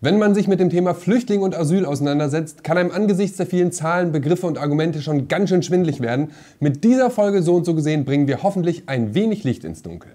Wenn man sich mit dem Thema Flüchtling und Asyl auseinandersetzt, kann einem angesichts der vielen Zahlen, Begriffe und Argumente schon ganz schön schwindlig werden. Mit dieser Folge so und so gesehen bringen wir hoffentlich ein wenig Licht ins Dunkel.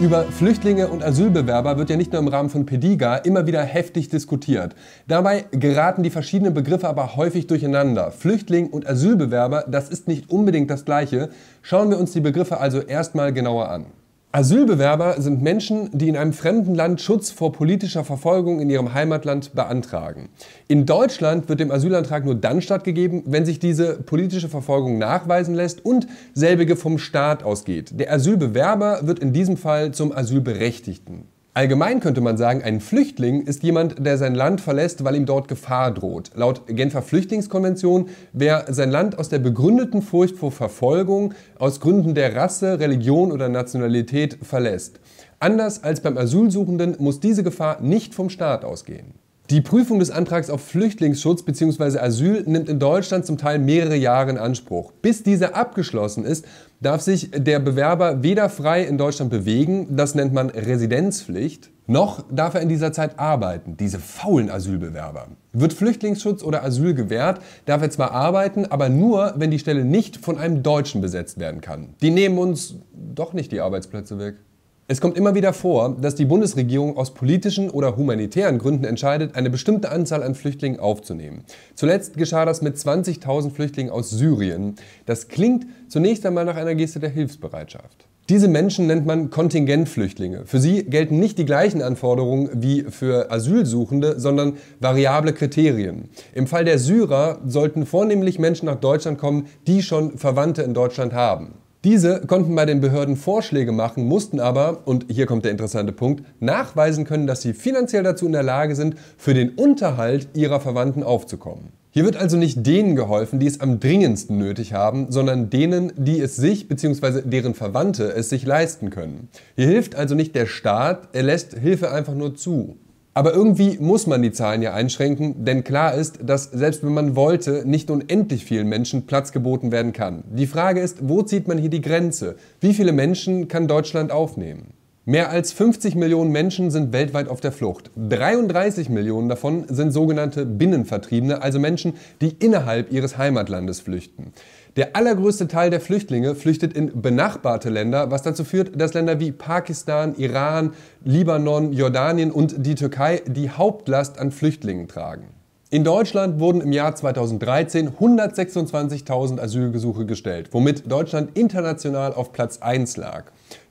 Über Flüchtlinge und Asylbewerber wird ja nicht nur im Rahmen von PEDIGA immer wieder heftig diskutiert. Dabei geraten die verschiedenen Begriffe aber häufig durcheinander. Flüchtling und Asylbewerber, das ist nicht unbedingt das gleiche. Schauen wir uns die Begriffe also erstmal genauer an. Asylbewerber sind Menschen, die in einem fremden Land Schutz vor politischer Verfolgung in ihrem Heimatland beantragen. In Deutschland wird dem Asylantrag nur dann stattgegeben, wenn sich diese politische Verfolgung nachweisen lässt und selbige vom Staat ausgeht. Der Asylbewerber wird in diesem Fall zum Asylberechtigten. Allgemein könnte man sagen, ein Flüchtling ist jemand, der sein Land verlässt, weil ihm dort Gefahr droht. Laut Genfer Flüchtlingskonvention, wer sein Land aus der begründeten Furcht vor Verfolgung, aus Gründen der Rasse, Religion oder Nationalität verlässt. Anders als beim Asylsuchenden muss diese Gefahr nicht vom Staat ausgehen. Die Prüfung des Antrags auf Flüchtlingsschutz bzw. Asyl nimmt in Deutschland zum Teil mehrere Jahre in Anspruch. Bis dieser abgeschlossen ist, darf sich der Bewerber weder frei in Deutschland bewegen, das nennt man Residenzpflicht, noch darf er in dieser Zeit arbeiten, diese faulen Asylbewerber. Wird Flüchtlingsschutz oder Asyl gewährt, darf er zwar arbeiten, aber nur, wenn die Stelle nicht von einem Deutschen besetzt werden kann. Die nehmen uns doch nicht die Arbeitsplätze weg. Es kommt immer wieder vor, dass die Bundesregierung aus politischen oder humanitären Gründen entscheidet, eine bestimmte Anzahl an Flüchtlingen aufzunehmen. Zuletzt geschah das mit 20.000 Flüchtlingen aus Syrien. Das klingt zunächst einmal nach einer Geste der Hilfsbereitschaft. Diese Menschen nennt man Kontingentflüchtlinge. Für sie gelten nicht die gleichen Anforderungen wie für Asylsuchende, sondern variable Kriterien. Im Fall der Syrer sollten vornehmlich Menschen nach Deutschland kommen, die schon Verwandte in Deutschland haben. Diese konnten bei den Behörden Vorschläge machen, mussten aber, und hier kommt der interessante Punkt, nachweisen können, dass sie finanziell dazu in der Lage sind, für den Unterhalt ihrer Verwandten aufzukommen. Hier wird also nicht denen geholfen, die es am dringendsten nötig haben, sondern denen, die es sich bzw. deren Verwandte es sich leisten können. Hier hilft also nicht der Staat, er lässt Hilfe einfach nur zu. Aber irgendwie muss man die Zahlen ja einschränken, denn klar ist, dass selbst wenn man wollte, nicht unendlich vielen Menschen Platz geboten werden kann. Die Frage ist, wo zieht man hier die Grenze? Wie viele Menschen kann Deutschland aufnehmen? Mehr als 50 Millionen Menschen sind weltweit auf der Flucht. 33 Millionen davon sind sogenannte Binnenvertriebene, also Menschen, die innerhalb ihres Heimatlandes flüchten. Der allergrößte Teil der Flüchtlinge flüchtet in benachbarte Länder, was dazu führt, dass Länder wie Pakistan, Iran, Libanon, Jordanien und die Türkei die Hauptlast an Flüchtlingen tragen. In Deutschland wurden im Jahr 2013 126.000 Asylgesuche gestellt, womit Deutschland international auf Platz 1 lag.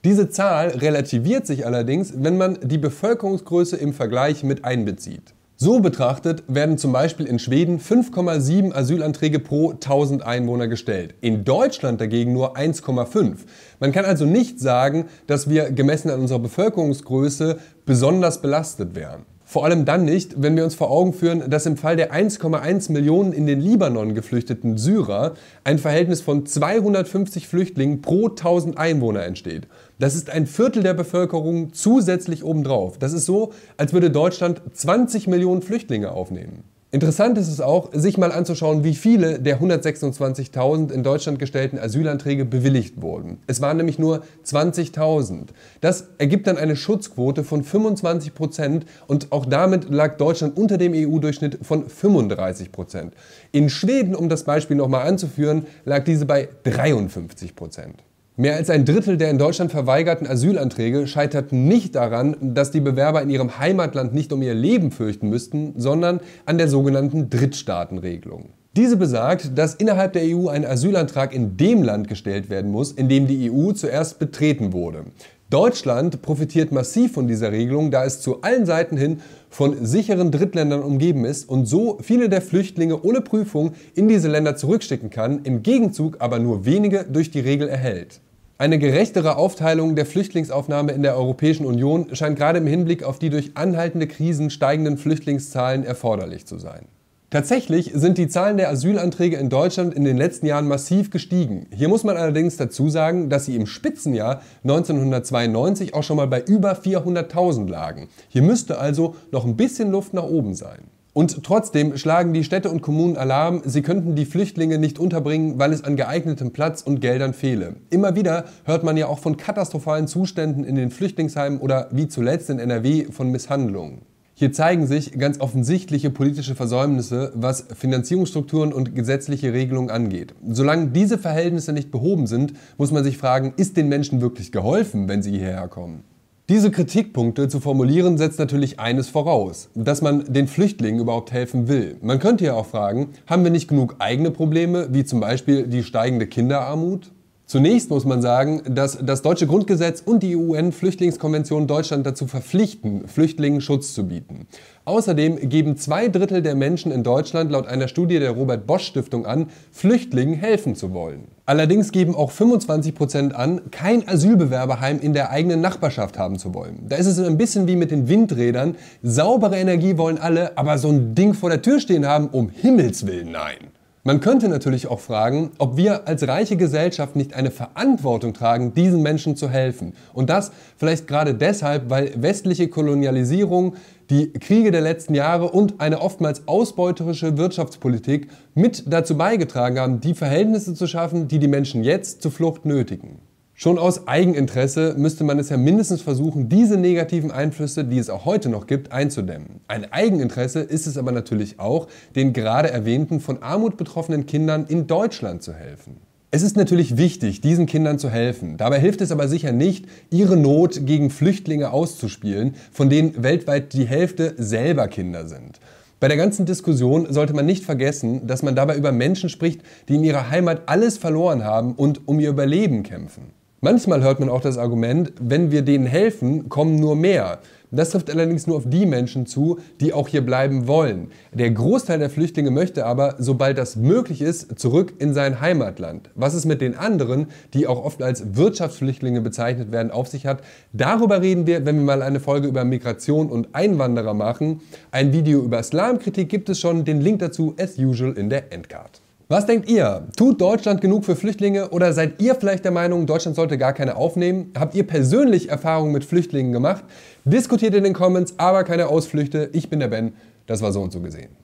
Diese Zahl relativiert sich allerdings, wenn man die Bevölkerungsgröße im Vergleich mit einbezieht. So betrachtet werden zum Beispiel in Schweden 5,7 Asylanträge pro 1000 Einwohner gestellt, in Deutschland dagegen nur 1,5. Man kann also nicht sagen, dass wir gemessen an unserer Bevölkerungsgröße besonders belastet wären. Vor allem dann nicht, wenn wir uns vor Augen führen, dass im Fall der 1,1 Millionen in den Libanon geflüchteten Syrer ein Verhältnis von 250 Flüchtlingen pro 1000 Einwohner entsteht. Das ist ein Viertel der Bevölkerung zusätzlich obendrauf. Das ist so, als würde Deutschland 20 Millionen Flüchtlinge aufnehmen. Interessant ist es auch, sich mal anzuschauen, wie viele der 126.000 in Deutschland gestellten Asylanträge bewilligt wurden. Es waren nämlich nur 20.000. Das ergibt dann eine Schutzquote von 25 Prozent und auch damit lag Deutschland unter dem EU-Durchschnitt von 35 Prozent. In Schweden, um das Beispiel nochmal anzuführen, lag diese bei 53 Prozent. Mehr als ein Drittel der in Deutschland verweigerten Asylanträge scheitert nicht daran, dass die Bewerber in ihrem Heimatland nicht um ihr Leben fürchten müssten, sondern an der sogenannten Drittstaatenregelung. Diese besagt, dass innerhalb der EU ein Asylantrag in dem Land gestellt werden muss, in dem die EU zuerst betreten wurde. Deutschland profitiert massiv von dieser Regelung, da es zu allen Seiten hin von sicheren Drittländern umgeben ist und so viele der Flüchtlinge ohne Prüfung in diese Länder zurückschicken kann, im Gegenzug aber nur wenige durch die Regel erhält. Eine gerechtere Aufteilung der Flüchtlingsaufnahme in der Europäischen Union scheint gerade im Hinblick auf die durch anhaltende Krisen steigenden Flüchtlingszahlen erforderlich zu sein. Tatsächlich sind die Zahlen der Asylanträge in Deutschland in den letzten Jahren massiv gestiegen. Hier muss man allerdings dazu sagen, dass sie im Spitzenjahr 1992 auch schon mal bei über 400.000 lagen. Hier müsste also noch ein bisschen Luft nach oben sein. Und trotzdem schlagen die Städte und Kommunen Alarm, sie könnten die Flüchtlinge nicht unterbringen, weil es an geeignetem Platz und Geldern fehle. Immer wieder hört man ja auch von katastrophalen Zuständen in den Flüchtlingsheimen oder wie zuletzt in NRW von Misshandlungen. Hier zeigen sich ganz offensichtliche politische Versäumnisse, was Finanzierungsstrukturen und gesetzliche Regelungen angeht. Solange diese Verhältnisse nicht behoben sind, muss man sich fragen, ist den Menschen wirklich geholfen, wenn sie hierher kommen? Diese Kritikpunkte zu formulieren setzt natürlich eines voraus, dass man den Flüchtlingen überhaupt helfen will. Man könnte ja auch fragen, haben wir nicht genug eigene Probleme, wie zum Beispiel die steigende Kinderarmut? Zunächst muss man sagen, dass das deutsche Grundgesetz und die UN-Flüchtlingskonvention Deutschland dazu verpflichten, Flüchtlingen Schutz zu bieten. Außerdem geben zwei Drittel der Menschen in Deutschland laut einer Studie der Robert Bosch Stiftung an, Flüchtlingen helfen zu wollen. Allerdings geben auch 25% Prozent an, kein Asylbewerberheim in der eigenen Nachbarschaft haben zu wollen. Da ist es ein bisschen wie mit den Windrädern. Saubere Energie wollen alle, aber so ein Ding vor der Tür stehen haben, um Himmels willen nein. Man könnte natürlich auch fragen, ob wir als reiche Gesellschaft nicht eine Verantwortung tragen, diesen Menschen zu helfen. Und das vielleicht gerade deshalb, weil westliche Kolonialisierung, die Kriege der letzten Jahre und eine oftmals ausbeuterische Wirtschaftspolitik mit dazu beigetragen haben, die Verhältnisse zu schaffen, die die Menschen jetzt zur Flucht nötigen. Schon aus Eigeninteresse müsste man es ja mindestens versuchen, diese negativen Einflüsse, die es auch heute noch gibt, einzudämmen. Ein Eigeninteresse ist es aber natürlich auch, den gerade erwähnten von Armut betroffenen Kindern in Deutschland zu helfen. Es ist natürlich wichtig, diesen Kindern zu helfen. Dabei hilft es aber sicher nicht, ihre Not gegen Flüchtlinge auszuspielen, von denen weltweit die Hälfte selber Kinder sind. Bei der ganzen Diskussion sollte man nicht vergessen, dass man dabei über Menschen spricht, die in ihrer Heimat alles verloren haben und um ihr Überleben kämpfen. Manchmal hört man auch das Argument, wenn wir denen helfen, kommen nur mehr. Das trifft allerdings nur auf die Menschen zu, die auch hier bleiben wollen. Der Großteil der Flüchtlinge möchte aber, sobald das möglich ist, zurück in sein Heimatland. Was es mit den anderen, die auch oft als Wirtschaftsflüchtlinge bezeichnet werden, auf sich hat, darüber reden wir, wenn wir mal eine Folge über Migration und Einwanderer machen. Ein Video über Islamkritik gibt es schon, den Link dazu as usual in der Endcard. Was denkt ihr? Tut Deutschland genug für Flüchtlinge oder seid ihr vielleicht der Meinung, Deutschland sollte gar keine aufnehmen? Habt ihr persönlich Erfahrungen mit Flüchtlingen gemacht? Diskutiert in den Comments, aber keine Ausflüchte. Ich bin der Ben. Das war so und so gesehen.